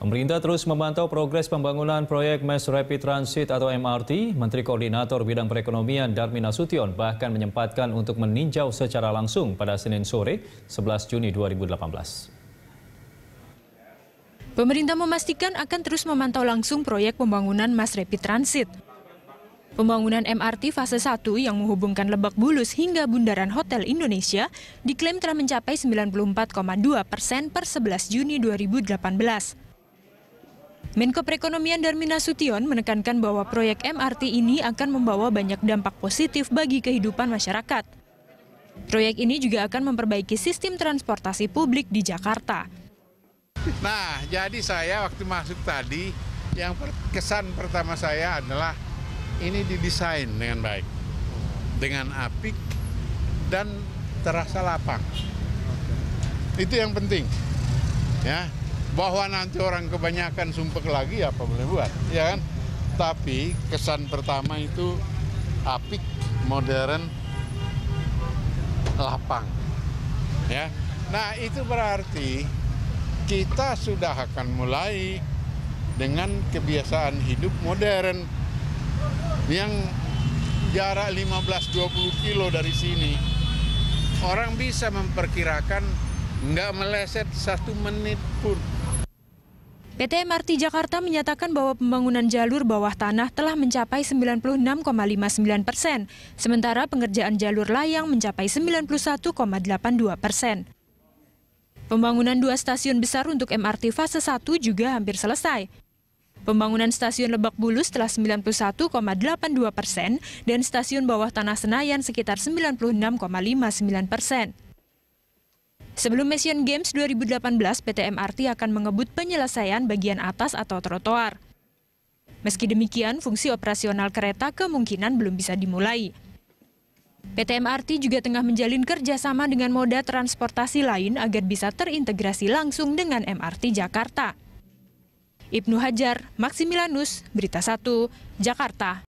Pemerintah terus memantau progres pembangunan proyek Mass Rapid Transit atau MRT. Menteri Koordinator Bidang Perekonomian Darmin Nasution bahkan menyempatkan untuk meninjau secara langsung pada Senin sore 11 Juni 2018. Pemerintah memastikan akan terus memantau langsung proyek pembangunan Mass Rapid Transit. Pembangunan MRT fase 1 yang menghubungkan Lebak Bulus hingga Bundaran Hotel Indonesia diklaim telah mencapai 94,2 persen per 11 Juni 2018. Menko Perekonomian Darmin Nasution menekankan bahwa proyek MRT ini akan membawa banyak dampak positif bagi kehidupan masyarakat. Proyek ini juga akan memperbaiki sistem transportasi publik di Jakarta. Nah, jadi saya waktu masuk tadi, yang kesan pertama saya adalah ini didesain dengan baik, dengan apik, dan terasa lapang. Itu yang penting. Ya, bahwa nanti orang kebanyakan sumpah lagi ya apa boleh buat, ya kan? Tapi kesan pertama itu apik, modern, lapang. Ya. Nah, itu berarti kita sudah akan mulai dengan kebiasaan hidup modern yang jarak 15-20 kilo dari sini orang bisa memperkirakan nggak meleset satu menit pun. PT MRT Jakarta menyatakan bahwa pembangunan jalur bawah tanah telah mencapai 96,59 persen, sementara pengerjaan jalur layang mencapai 91,82 persen. Pembangunan dua stasiun besar untuk MRT fase 1 juga hampir selesai. Pembangunan stasiun Lebak Bulus telah 91,82 persen dan stasiun bawah tanah Senayan sekitar 96,59 persen. Sebelum Asian Games 2018, PT MRT akan mengebut penyelesaian bagian atas atau trotoar. Meski demikian, fungsi operasional kereta kemungkinan belum bisa dimulai. PT MRT juga tengah menjalin kerjasama dengan moda transportasi lain agar bisa terintegrasi langsung dengan MRT Jakarta. Ibnu Hajar, Maximilanus, Berita 1, Jakarta.